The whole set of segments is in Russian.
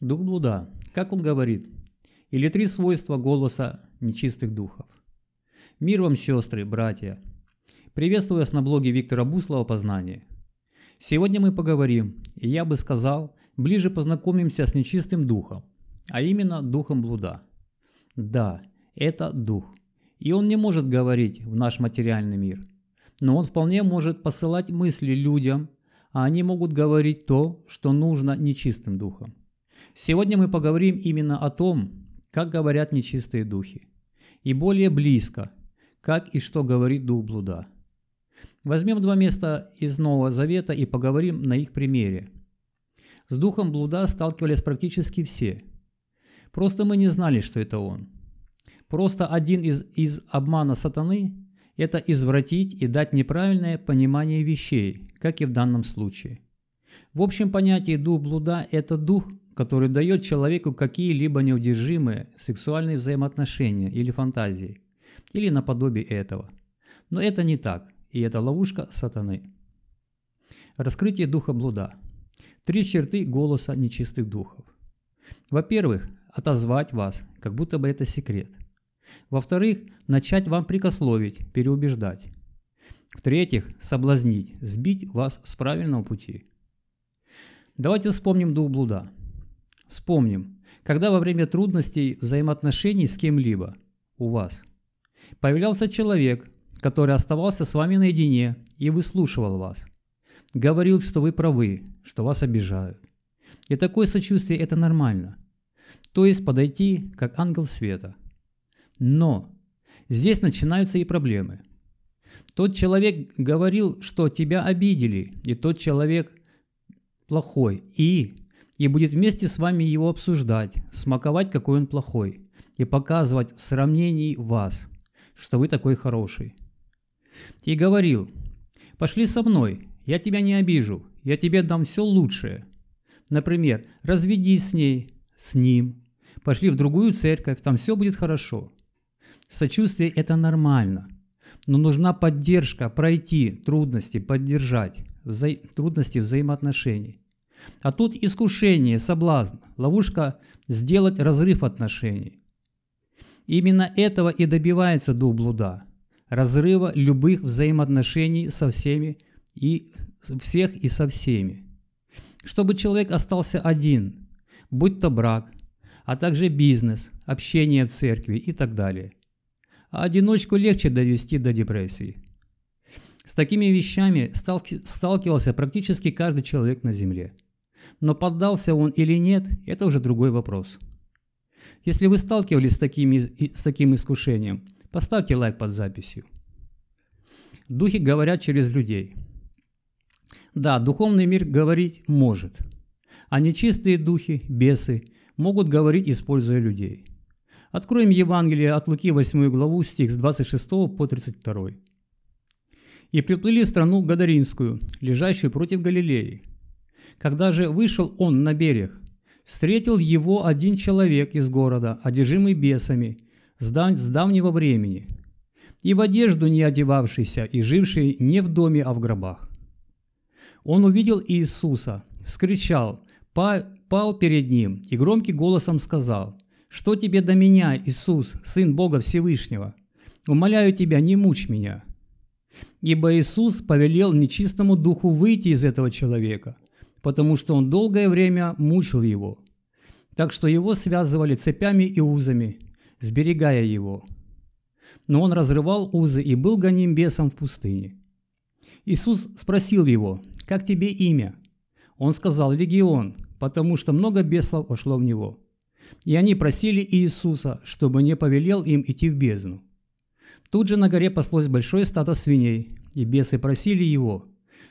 Дух блуда, как он говорит, или три свойства голоса нечистых духов. Мир вам, сестры, братья! Приветствую вас на блоге Виктора Буслова «Познание». Сегодня мы поговорим, и я бы сказал, ближе познакомимся с нечистым духом, а именно духом блуда. Да, это дух, и он не может говорить в наш материальный мир, но он вполне может посылать мысли людям, а они могут говорить то, что нужно нечистым духом. Сегодня мы поговорим именно о том, как говорят нечистые духи, и более близко, как и что говорит дух блуда. Возьмем два места из Нового Завета и поговорим на их примере. С духом блуда сталкивались практически все. Просто мы не знали, что это он. Просто один из, из обмана сатаны – это извратить и дать неправильное понимание вещей, как и в данном случае. В общем понятии дух блуда – это дух, который дает человеку какие-либо неудержимые сексуальные взаимоотношения или фантазии, или наподобие этого. Но это не так, и это ловушка сатаны. Раскрытие духа блуда. Три черты голоса нечистых духов. Во-первых, отозвать вас, как будто бы это секрет. Во-вторых, начать вам прикословить, переубеждать. В-третьих, соблазнить, сбить вас с правильного пути. Давайте вспомним дух блуда – Вспомним, когда во время трудностей взаимоотношений с кем-либо у вас появлялся человек, который оставался с вами наедине и выслушивал вас, говорил, что вы правы, что вас обижают. И такое сочувствие – это нормально. То есть подойти как ангел света. Но здесь начинаются и проблемы. Тот человек говорил, что тебя обидели, и тот человек плохой, и и будет вместе с вами его обсуждать, смаковать, какой он плохой, и показывать в сравнении вас, что вы такой хороший. И говорил, пошли со мной, я тебя не обижу, я тебе дам все лучшее. Например, разведись с ней, с ним, пошли в другую церковь, там все будет хорошо. Сочувствие – это нормально, но нужна поддержка, пройти трудности, поддержать, вза... трудности взаимоотношений. А тут искушение, соблазн, ловушка сделать разрыв отношений. Именно этого и добивается дух блуда – разрыва любых взаимоотношений со всеми и всех и со всеми. Чтобы человек остался один, будь то брак, а также бизнес, общение в церкви и так далее. А одиночку легче довести до депрессии. С такими вещами сталкивался практически каждый человек на Земле – но поддался он или нет, это уже другой вопрос. Если вы сталкивались с, такими, с таким искушением, поставьте лайк под записью. Духи говорят через людей. Да, духовный мир говорить может, а нечистые духи, бесы, могут говорить, используя людей. Откроем Евангелие от Луки 8 главу, стих с 26 по 32. «И приплыли в страну Гадаринскую, лежащую против Галилеи, когда же вышел он на берег, встретил его один человек из города, одержимый бесами, с, давнего времени, и в одежду не одевавшийся, и живший не в доме, а в гробах. Он увидел Иисуса, скричал, пал перед ним и громким голосом сказал, «Что тебе до меня, Иисус, Сын Бога Всевышнего? Умоляю тебя, не мучь меня». Ибо Иисус повелел нечистому духу выйти из этого человека – потому что он долгое время мучил его. Так что его связывали цепями и узами, сберегая его. Но он разрывал узы и был гоним бесом в пустыне. Иисус спросил его, «Как тебе имя?» Он сказал, «Легион», потому что много бесов вошло в него. И они просили Иисуса, чтобы не повелел им идти в бездну. Тут же на горе послось большое стадо свиней, и бесы просили его,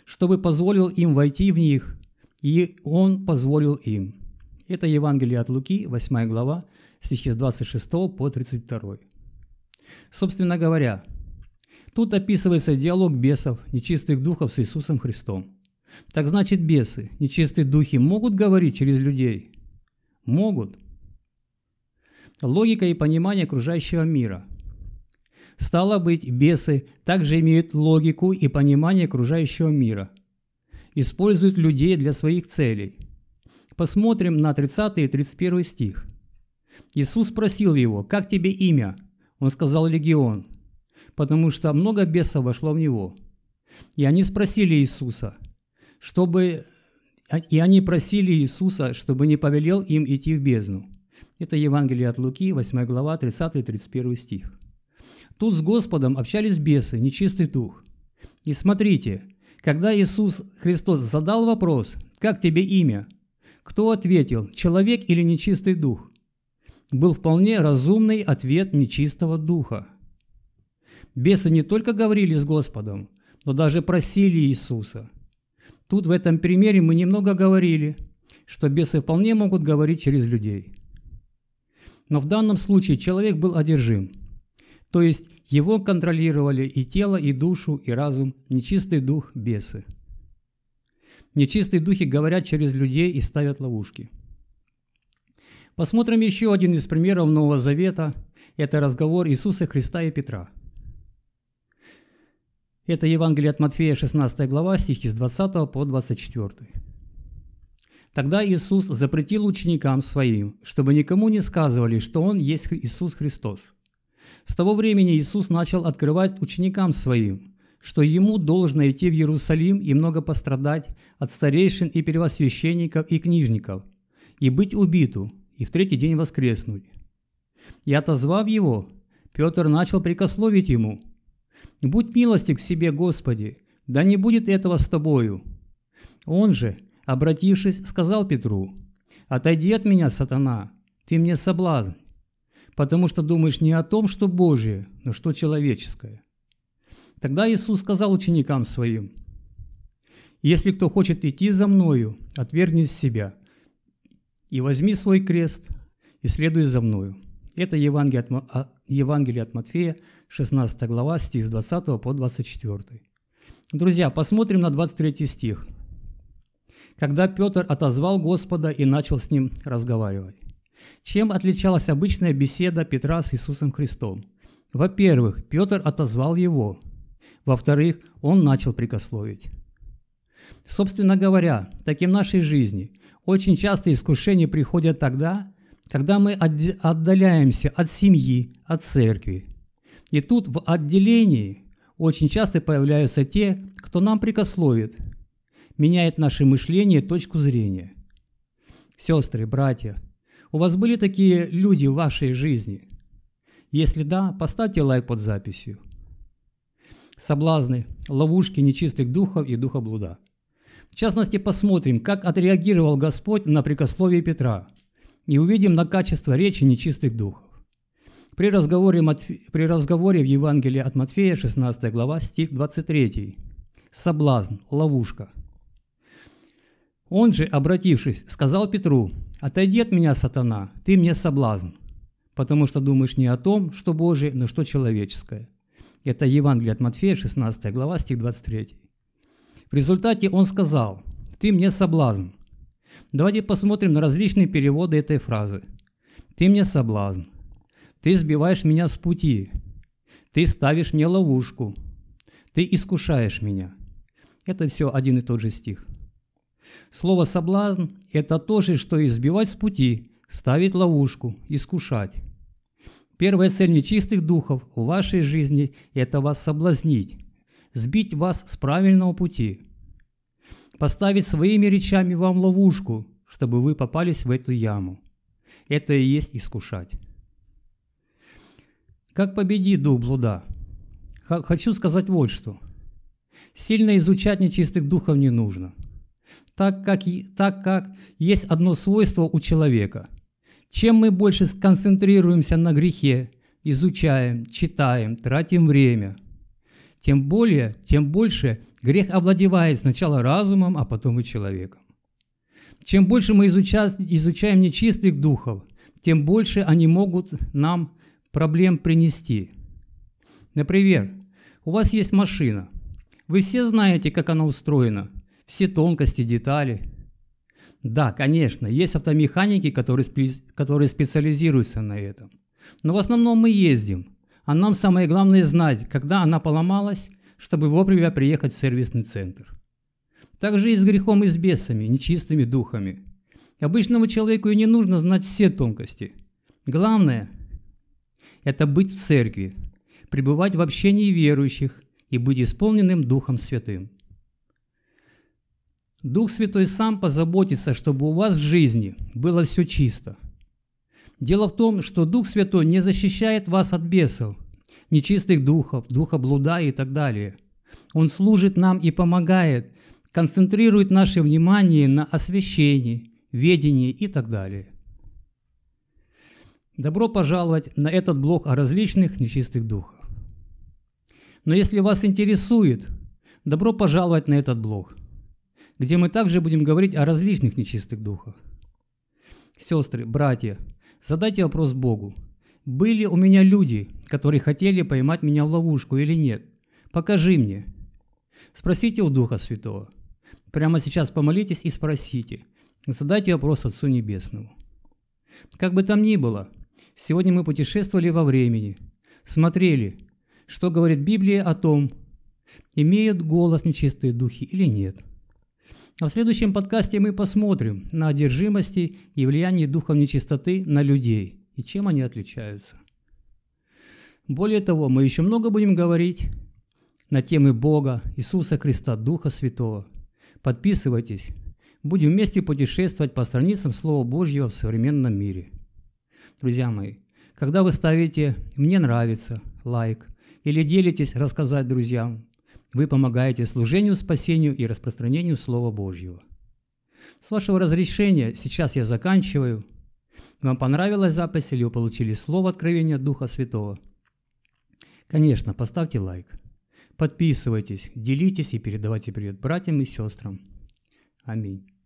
чтобы позволил им войти в них, и Он позволил им. Это Евангелие от Луки, 8 глава, стихи с 26 по 32. Собственно говоря, тут описывается диалог бесов, нечистых духов с Иисусом Христом. Так значит, бесы, нечистые духи могут говорить через людей? Могут. Логика и понимание окружающего мира. Стало быть, бесы также имеют логику и понимание окружающего мира – использует людей для своих целей. Посмотрим на 30 и 31 стих. Иисус спросил его, «Как тебе имя?» Он сказал «Легион», потому что много бесов вошло в него. И они спросили Иисуса, чтобы... И они просили Иисуса, чтобы не повелел им идти в бездну. Это Евангелие от Луки, 8 глава, 30-31 стих. Тут с Господом общались бесы, нечистый дух. И смотрите, когда Иисус Христос задал вопрос «Как тебе имя?», кто ответил «Человек или нечистый дух?», был вполне разумный ответ нечистого духа. Бесы не только говорили с Господом, но даже просили Иисуса. Тут в этом примере мы немного говорили, что бесы вполне могут говорить через людей. Но в данном случае человек был одержим – то есть его контролировали и тело, и душу, и разум, нечистый дух – бесы. Нечистые духи говорят через людей и ставят ловушки. Посмотрим еще один из примеров Нового Завета. Это разговор Иисуса Христа и Петра. Это Евангелие от Матфея, 16 глава, стихи с 20 по 24. Тогда Иисус запретил ученикам своим, чтобы никому не сказывали, что Он есть Иисус Христос – с того времени Иисус начал открывать ученикам Своим, что Ему должно идти в Иерусалим и много пострадать от старейшин и первосвященников и книжников, и быть убиту, и в третий день воскреснуть. И отозвав его, Петр начал прикословить ему, «Будь милостив к себе, Господи, да не будет этого с тобою». Он же, обратившись, сказал Петру, «Отойди от меня, сатана, ты мне соблазн, потому что думаешь не о том, что Божие, но что человеческое. Тогда Иисус сказал ученикам своим, «Если кто хочет идти за Мною, отвергнись себя, и возьми свой крест, и следуй за Мною». Это Евангелие от, а, Евангелие от Матфея, 16 глава, стих с 20 по 24. Друзья, посмотрим на 23 стих. «Когда Петр отозвал Господа и начал с ним разговаривать». Чем отличалась обычная беседа Петра с Иисусом Христом? Во-первых, Петр отозвал его. Во-вторых, он начал прикословить. Собственно говоря, таким нашей жизни. Очень часто искушения приходят тогда, когда мы отдаляемся от семьи, от церкви. И тут в отделении очень часто появляются те, кто нам прикословит, меняет наше мышление, точку зрения. Сестры, братья – у вас были такие люди в вашей жизни? Если да, поставьте лайк под записью. Соблазны, ловушки нечистых духов и духа блуда. В частности, посмотрим, как отреагировал Господь на прикословие Петра, и увидим на качество речи нечистых духов. При разговоре, Матфе... при разговоре в Евангелии от Матфея, 16 глава, стих 23. Соблазн, ловушка. Он же, обратившись, сказал Петру, «Отойди от меня, сатана, ты мне соблазн, потому что думаешь не о том, что Божие, но что человеческое». Это Евангелие от Матфея, 16 глава, стих 23. В результате он сказал, «Ты мне соблазн». Давайте посмотрим на различные переводы этой фразы. «Ты мне соблазн», «Ты сбиваешь меня с пути», «Ты ставишь мне ловушку», «Ты искушаешь меня». Это все один и тот же стих – Слово «соблазн» – это то же, что и сбивать с пути, ставить ловушку, искушать. Первая цель нечистых духов в вашей жизни – это вас соблазнить, сбить вас с правильного пути, поставить своими речами вам ловушку, чтобы вы попались в эту яму. Это и есть искушать. Как победить дух блуда? Хочу сказать вот что. Сильно изучать нечистых духов не нужно – так как, так как есть одно свойство у человека. Чем мы больше сконцентрируемся на грехе, изучаем, читаем, тратим время, тем более, тем больше грех овладевает сначала разумом, а потом и человеком. Чем больше мы изучаем, изучаем нечистых духов, тем больше они могут нам проблем принести. Например, у вас есть машина. Вы все знаете, как она устроена – все тонкости, детали. Да, конечно, есть автомеханики, которые, которые специализируются на этом. Но в основном мы ездим, а нам самое главное знать, когда она поломалась, чтобы вовремя приехать в сервисный центр. Также и с грехом и с бесами, нечистыми духами. Обычному человеку и не нужно знать все тонкости. Главное – это быть в церкви, пребывать в общении верующих и быть исполненным Духом Святым. Дух Святой сам позаботится, чтобы у вас в жизни было все чисто. Дело в том, что Дух Святой не защищает вас от бесов, нечистых духов, духа блуда и так далее. Он служит нам и помогает, концентрирует наше внимание на освящении, ведении и так далее. Добро пожаловать на этот блог о различных нечистых духах. Но если вас интересует, добро пожаловать на этот блог где мы также будем говорить о различных нечистых духах. Сестры, братья, задайте вопрос Богу. Были у меня люди, которые хотели поймать меня в ловушку или нет? Покажи мне. Спросите у Духа Святого. Прямо сейчас помолитесь и спросите. Задайте вопрос Отцу Небесному. Как бы там ни было, сегодня мы путешествовали во времени, смотрели, что говорит Библия о том, имеют голос нечистые духи или нет – а в следующем подкасте мы посмотрим на одержимости и влияние духов нечистоты на людей и чем они отличаются. Более того, мы еще много будем говорить на темы Бога, Иисуса Христа, Духа Святого. Подписывайтесь. Будем вместе путешествовать по страницам Слова Божьего в современном мире. Друзья мои, когда вы ставите «мне нравится» лайк или делитесь рассказать друзьям, вы помогаете служению, спасению и распространению Слова Божьего. С вашего разрешения сейчас я заканчиваю. Вам понравилась запись или вы получили слово откровения Духа Святого? Конечно, поставьте лайк. Подписывайтесь, делитесь и передавайте привет братьям и сестрам. Аминь.